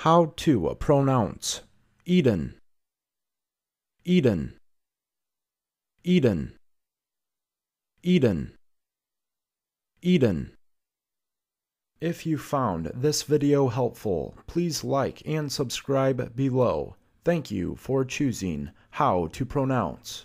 How to pronounce Eden. Eden. Eden. Eden. Eden. If you found this video helpful, please like and subscribe below. Thank you for choosing how to pronounce.